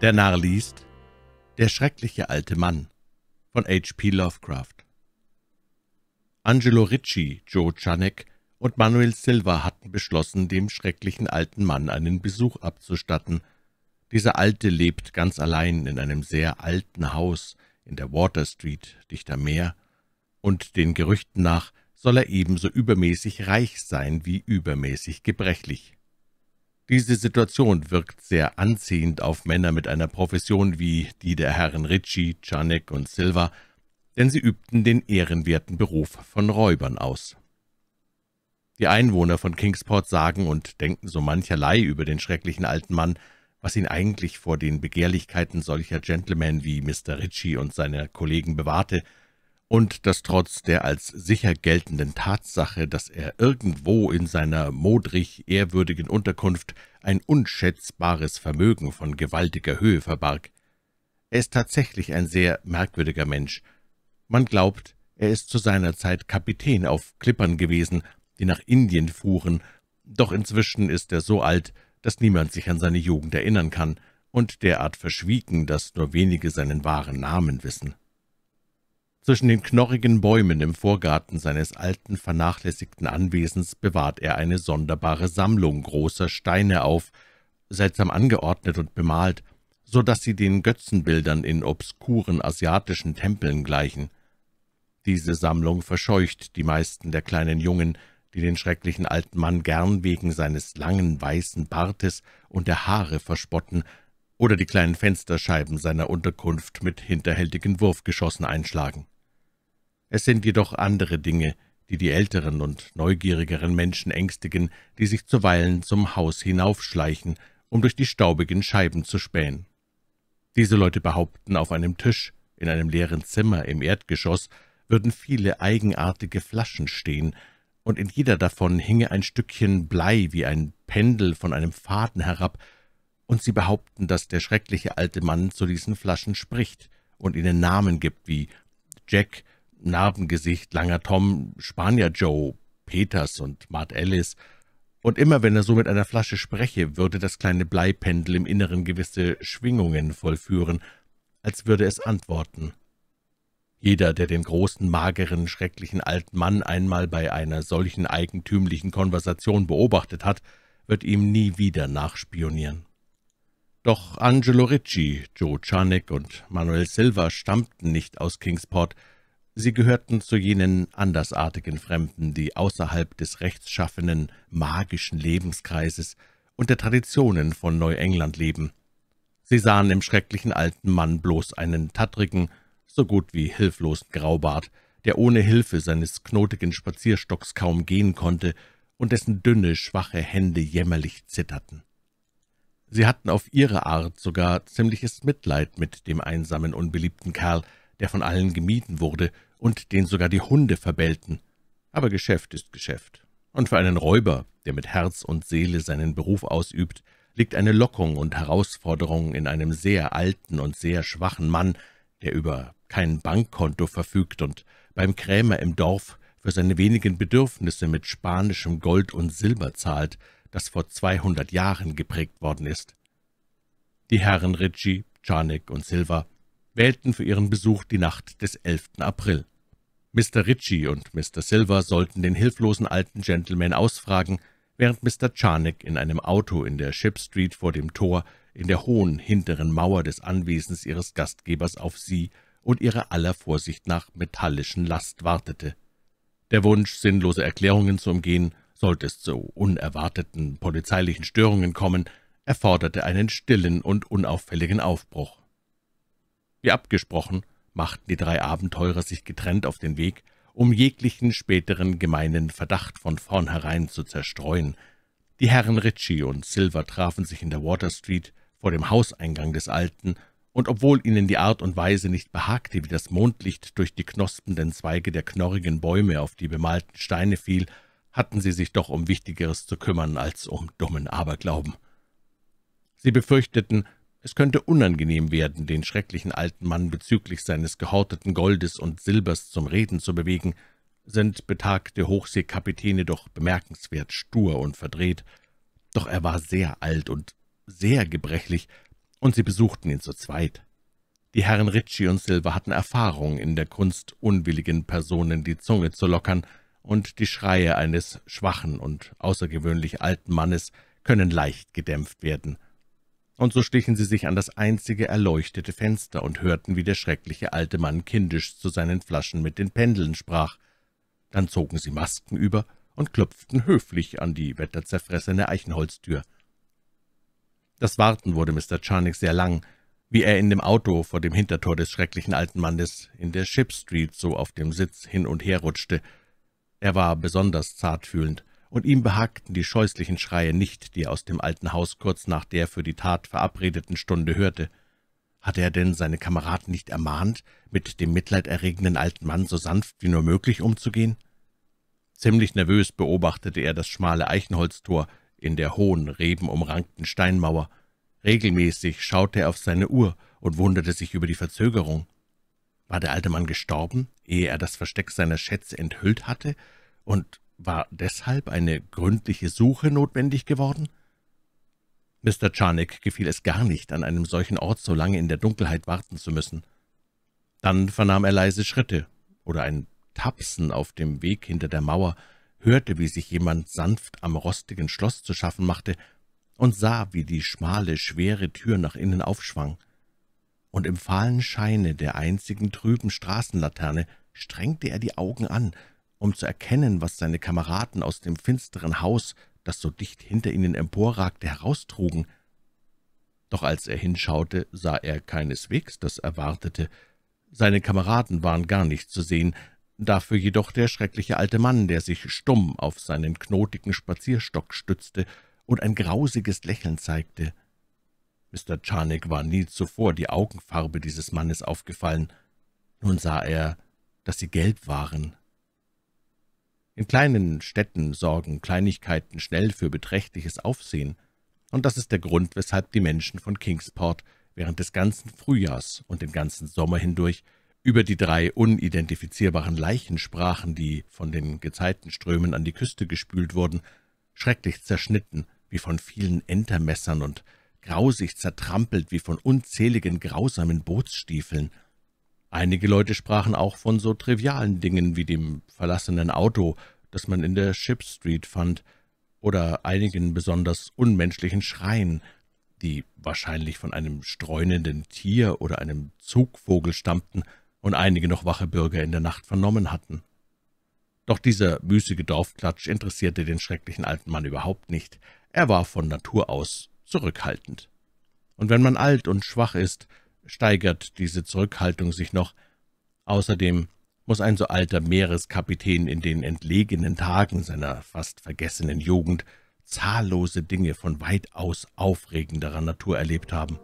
Der Narr liest Der schreckliche alte Mann von H.P. Lovecraft Angelo Ricci, Joe Czanek und Manuel Silva hatten beschlossen, dem schrecklichen alten Mann einen Besuch abzustatten. Dieser Alte lebt ganz allein in einem sehr alten Haus in der Water Street, dicht am Meer, und den Gerüchten nach soll er ebenso übermäßig reich sein wie übermäßig gebrechlich. Diese Situation wirkt sehr anziehend auf Männer mit einer Profession wie die der Herren Ritchie, Czanek und Silva, denn sie übten den ehrenwerten Beruf von Räubern aus. Die Einwohner von Kingsport sagen und denken so mancherlei über den schrecklichen alten Mann, was ihn eigentlich vor den Begehrlichkeiten solcher Gentlemen wie Mr. Ritchie und seiner Kollegen bewahrte – und das trotz der als sicher geltenden Tatsache, dass er irgendwo in seiner modrig ehrwürdigen Unterkunft ein unschätzbares Vermögen von gewaltiger Höhe verbarg. Er ist tatsächlich ein sehr merkwürdiger Mensch. Man glaubt, er ist zu seiner Zeit Kapitän auf Klippern gewesen, die nach Indien fuhren, doch inzwischen ist er so alt, dass niemand sich an seine Jugend erinnern kann und derart verschwiegen, dass nur wenige seinen wahren Namen wissen. Zwischen den knorrigen Bäumen im Vorgarten seines alten, vernachlässigten Anwesens bewahrt er eine sonderbare Sammlung großer Steine auf, seltsam angeordnet und bemalt, so dass sie den Götzenbildern in obskuren asiatischen Tempeln gleichen. Diese Sammlung verscheucht die meisten der kleinen Jungen, die den schrecklichen alten Mann gern wegen seines langen weißen Bartes und der Haare verspotten, oder die kleinen Fensterscheiben seiner Unterkunft mit hinterhältigen Wurfgeschossen einschlagen. Es sind jedoch andere Dinge, die die älteren und neugierigeren Menschen ängstigen, die sich zuweilen zum Haus hinaufschleichen, um durch die staubigen Scheiben zu spähen. Diese Leute behaupten, auf einem Tisch, in einem leeren Zimmer im Erdgeschoss, würden viele eigenartige Flaschen stehen, und in jeder davon hinge ein Stückchen Blei wie ein Pendel von einem Faden herab, und Sie behaupten, dass der schreckliche alte Mann zu diesen Flaschen spricht und ihnen Namen gibt wie Jack, Narbengesicht, Langer Tom, Spanier Joe, Peters und Mart Ellis, und immer wenn er so mit einer Flasche spreche, würde das kleine Bleipendel im Inneren gewisse Schwingungen vollführen, als würde es antworten. Jeder, der den großen, mageren, schrecklichen alten Mann einmal bei einer solchen eigentümlichen Konversation beobachtet hat, wird ihm nie wieder nachspionieren. Doch Angelo Ricci, Joe Czarnick und Manuel Silva stammten nicht aus Kingsport, sie gehörten zu jenen andersartigen Fremden, die außerhalb des rechtschaffenen, magischen Lebenskreises und der Traditionen von Neuengland leben. Sie sahen im schrecklichen alten Mann bloß einen tattrigen, so gut wie hilflosen Graubart, der ohne Hilfe seines knotigen Spazierstocks kaum gehen konnte und dessen dünne, schwache Hände jämmerlich zitterten. Sie hatten auf ihre Art sogar ziemliches Mitleid mit dem einsamen, unbeliebten Kerl, der von allen gemieden wurde und den sogar die Hunde verbellten. Aber Geschäft ist Geschäft. Und für einen Räuber, der mit Herz und Seele seinen Beruf ausübt, liegt eine Lockung und Herausforderung in einem sehr alten und sehr schwachen Mann, der über kein Bankkonto verfügt und beim Krämer im Dorf für seine wenigen Bedürfnisse mit spanischem Gold und Silber zahlt, das vor 200 Jahren geprägt worden ist. Die Herren Ritchie, Czarnick und Silva wählten für ihren Besuch die Nacht des 11. April. Mr. Ritchie und Mr. Silver sollten den hilflosen alten Gentleman ausfragen, während Mr. Czarnick in einem Auto in der Ship Street vor dem Tor in der hohen hinteren Mauer des Anwesens ihres Gastgebers auf sie und ihre aller Vorsicht nach metallischen Last wartete. Der Wunsch, sinnlose Erklärungen zu umgehen, sollte es zu unerwarteten polizeilichen Störungen kommen, erforderte einen stillen und unauffälligen Aufbruch. Wie abgesprochen, machten die drei Abenteurer sich getrennt auf den Weg, um jeglichen späteren gemeinen Verdacht von vornherein zu zerstreuen. Die Herren Ritchie und Silver trafen sich in der Water Street vor dem Hauseingang des Alten, und obwohl ihnen die Art und Weise nicht behagte, wie das Mondlicht durch die knospenden Zweige der knorrigen Bäume auf die bemalten Steine fiel hatten sie sich doch um Wichtigeres zu kümmern als um dummen Aberglauben. Sie befürchteten, es könnte unangenehm werden, den schrecklichen alten Mann bezüglich seines gehorteten Goldes und Silbers zum Reden zu bewegen, sind betagte Hochseekapitäne doch bemerkenswert stur und verdreht, doch er war sehr alt und sehr gebrechlich, und sie besuchten ihn zu zweit. Die Herren Ritchie und Silver hatten Erfahrung in der Kunst, unwilligen Personen die Zunge zu lockern, und die Schreie eines schwachen und außergewöhnlich alten Mannes können leicht gedämpft werden. Und so stichen sie sich an das einzige erleuchtete Fenster und hörten, wie der schreckliche alte Mann kindisch zu seinen Flaschen mit den Pendeln sprach. Dann zogen sie Masken über und klopften höflich an die wetterzerfressene Eichenholztür. Das Warten wurde Mr. Charnick sehr lang, wie er in dem Auto vor dem Hintertor des schrecklichen alten Mannes in der Ship Street so auf dem Sitz hin und her rutschte er war besonders zartfühlend, und ihm behagten die scheußlichen Schreie nicht, die er aus dem alten Haus kurz nach der für die Tat verabredeten Stunde hörte. Hatte er denn seine Kameraden nicht ermahnt, mit dem mitleiderregenden alten Mann so sanft wie nur möglich umzugehen? Ziemlich nervös beobachtete er das schmale Eichenholztor in der hohen, rebenumrankten Steinmauer. Regelmäßig schaute er auf seine Uhr und wunderte sich über die Verzögerung. War der alte Mann gestorben, ehe er das Versteck seiner Schätze enthüllt hatte, und war deshalb eine gründliche Suche notwendig geworden? Mr. Charnick gefiel es gar nicht, an einem solchen Ort so lange in der Dunkelheit warten zu müssen. Dann vernahm er leise Schritte oder ein Tapsen auf dem Weg hinter der Mauer, hörte, wie sich jemand sanft am rostigen Schloss zu schaffen machte, und sah, wie die schmale, schwere Tür nach innen aufschwang und im fahlen Scheine der einzigen trüben Straßenlaterne strengte er die Augen an, um zu erkennen, was seine Kameraden aus dem finsteren Haus, das so dicht hinter ihnen emporragte, heraustrugen. Doch als er hinschaute, sah er keineswegs das Erwartete. Seine Kameraden waren gar nicht zu sehen, dafür jedoch der schreckliche alte Mann, der sich stumm auf seinen knotigen Spazierstock stützte und ein grausiges Lächeln zeigte. Mr. Charnick war nie zuvor die Augenfarbe dieses Mannes aufgefallen. Nun sah er, dass sie gelb waren. In kleinen Städten sorgen Kleinigkeiten schnell für beträchtliches Aufsehen, und das ist der Grund, weshalb die Menschen von Kingsport während des ganzen Frühjahrs und den ganzen Sommer hindurch über die drei unidentifizierbaren Leichen sprachen, die von den Gezeitenströmen an die Küste gespült wurden, schrecklich zerschnitten, wie von vielen Entermessern und grausig zertrampelt wie von unzähligen grausamen Bootsstiefeln. Einige Leute sprachen auch von so trivialen Dingen wie dem verlassenen Auto, das man in der Ship Street fand, oder einigen besonders unmenschlichen Schreien, die wahrscheinlich von einem streunenden Tier oder einem Zugvogel stammten und einige noch wache Bürger in der Nacht vernommen hatten. Doch dieser müßige Dorfklatsch interessierte den schrecklichen alten Mann überhaupt nicht. Er war von Natur aus zurückhaltend. Und wenn man alt und schwach ist, steigert diese Zurückhaltung sich noch. Außerdem muss ein so alter Meereskapitän in den entlegenen Tagen seiner fast vergessenen Jugend zahllose Dinge von weitaus aufregenderer Natur erlebt haben.